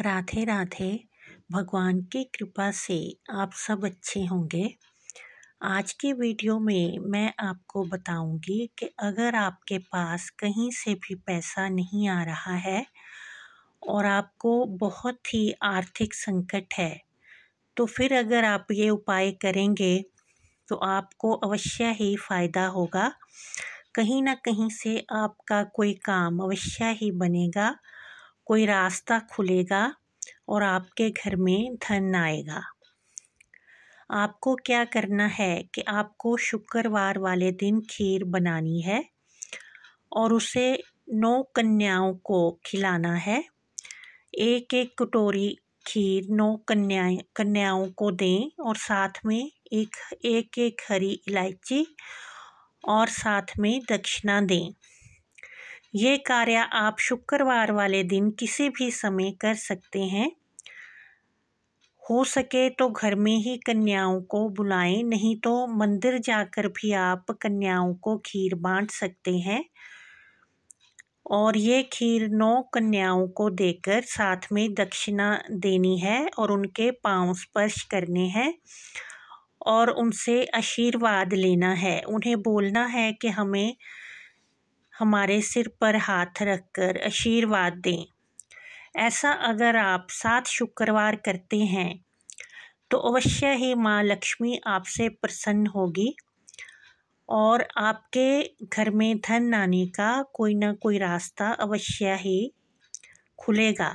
राधे राधे भगवान की कृपा से आप सब अच्छे होंगे आज की वीडियो में मैं आपको बताऊंगी कि अगर आपके पास कहीं से भी पैसा नहीं आ रहा है और आपको बहुत ही आर्थिक संकट है तो फिर अगर आप ये उपाय करेंगे तो आपको अवश्य ही फ़ायदा होगा कहीं ना कहीं से आपका कोई काम अवश्य ही बनेगा कोई रास्ता खुलेगा और आपके घर में धन आएगा आपको क्या करना है कि आपको शुक्रवार वाले दिन खीर बनानी है और उसे नौ कन्याओं को खिलाना है एक एक कटोरी खीर नौ कन्या कन्याओं को दें और साथ में एक एक एक हरी इलायची और साथ में दक्षिणा दें ये कार्य आप शुक्रवार वाले दिन किसी भी समय कर सकते हैं हो सके तो घर में ही कन्याओं को बुलाएं नहीं तो मंदिर जाकर भी आप कन्याओं को खीर बांट सकते हैं और ये खीर नौ कन्याओं को देकर साथ में दक्षिणा देनी है और उनके पांव स्पर्श करने हैं और उनसे आशीर्वाद लेना है उन्हें बोलना है कि हमें हमारे सिर पर हाथ रखकर आशीर्वाद दें ऐसा अगर आप सात शुक्रवार करते हैं तो अवश्य ही माँ लक्ष्मी आपसे प्रसन्न होगी और आपके घर में धन आने का कोई ना कोई रास्ता अवश्य ही खुलेगा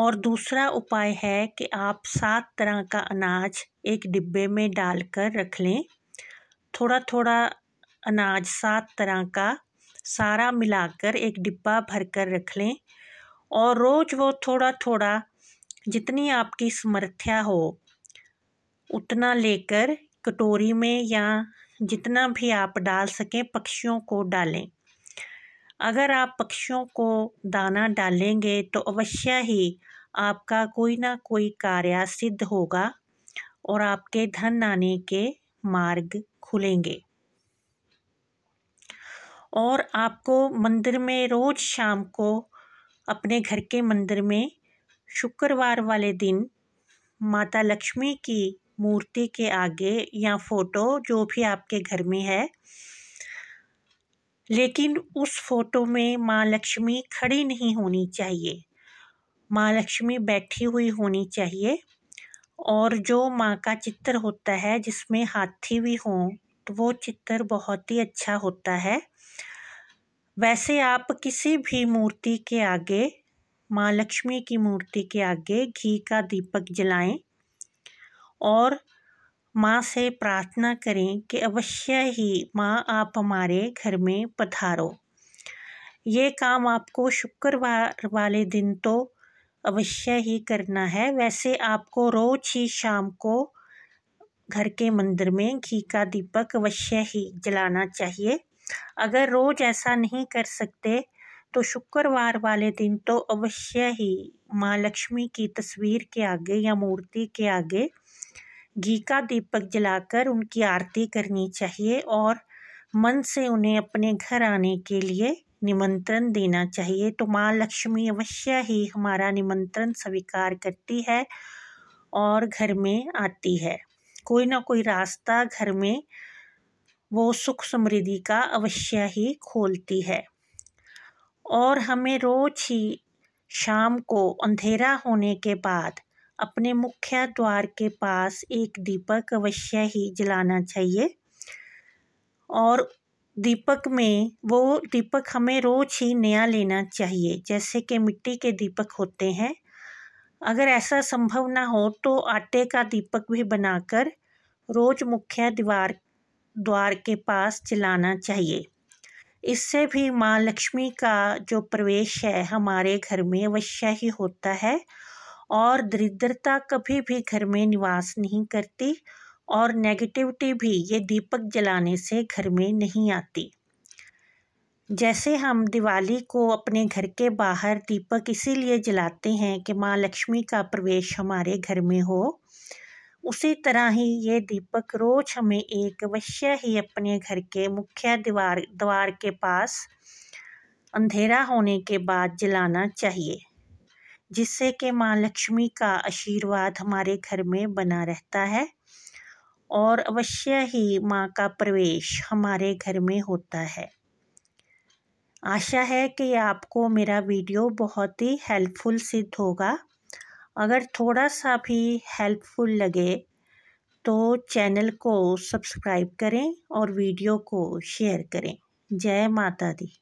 और दूसरा उपाय है कि आप सात तरह का अनाज एक डिब्बे में डालकर रख लें थोड़ा थोड़ा अनाज सात तरह का सारा मिलाकर एक डिब्बा भर कर रख लें और रोज़ वो थोड़ा थोड़ा जितनी आपकी समर्थ्या हो उतना लेकर कटोरी में या जितना भी आप डाल सकें पक्षियों को डालें अगर आप पक्षियों को दाना डालेंगे तो अवश्य ही आपका कोई ना कोई कार्य सिद्ध होगा और आपके धन आने के मार्ग खुलेंगे और आपको मंदिर में रोज़ शाम को अपने घर के मंदिर में शुक्रवार वाले दिन माता लक्ष्मी की मूर्ति के आगे या फ़ोटो जो भी आपके घर में है लेकिन उस फोटो में माँ लक्ष्मी खड़ी नहीं होनी चाहिए माँ लक्ष्मी बैठी हुई होनी चाहिए और जो माँ का चित्र होता है जिसमें हाथी भी हों तो वो चित्र बहुत ही अच्छा होता है वैसे आप किसी भी मूर्ति के आगे माँ लक्ष्मी की मूर्ति के आगे घी का दीपक जलाएं और माँ से प्रार्थना करें कि अवश्य ही माँ आप हमारे घर में पधारो ये काम आपको शुक्रवार वाले दिन तो अवश्य ही करना है वैसे आपको रोज ही शाम को घर के मंदिर में घी का दीपक अवश्य ही जलाना चाहिए अगर रोज़ ऐसा नहीं कर सकते तो शुक्रवार वाले दिन तो अवश्य ही माँ लक्ष्मी की तस्वीर के आगे या मूर्ति के आगे घी का दीपक जलाकर उनकी आरती करनी चाहिए और मन से उन्हें अपने घर आने के लिए निमंत्रण देना चाहिए तो माँ लक्ष्मी अवश्य ही हमारा निमंत्रण स्वीकार करती है और घर में आती है कोई ना कोई रास्ता घर में वो सुख समृद्धि का अवश्य ही खोलती है और हमें रोज ही शाम को अंधेरा होने के बाद अपने मुख्य द्वार के पास एक दीपक अवश्य ही जलाना चाहिए और दीपक में वो दीपक हमें रोज ही नया लेना चाहिए जैसे कि मिट्टी के दीपक होते हैं अगर ऐसा संभव ना हो तो आटे का दीपक भी बनाकर रोज मुख्य दीवार द्वार के पास जलाना चाहिए इससे भी माँ लक्ष्मी का जो प्रवेश है हमारे घर में अवश्य ही होता है और दरिद्रता कभी भी घर में निवास नहीं करती और नेगेटिविटी भी ये दीपक जलाने से घर में नहीं आती जैसे हम दिवाली को अपने घर के बाहर दीपक इसीलिए जलाते हैं कि माँ लक्ष्मी का प्रवेश हमारे घर में हो उसी तरह ही ये दीपक रोज हमें एक अवश्य ही अपने घर के मुख्य दीवार द्वार के पास अंधेरा होने के बाद जलाना चाहिए जिससे कि माँ लक्ष्मी का आशीर्वाद हमारे घर में बना रहता है और अवश्य ही माँ का प्रवेश हमारे घर में होता है आशा है कि आपको मेरा वीडियो बहुत ही हेल्पफुल सिद्ध होगा अगर थोड़ा सा भी हेल्पफुल लगे तो चैनल को सब्सक्राइब करें और वीडियो को शेयर करें जय माता दी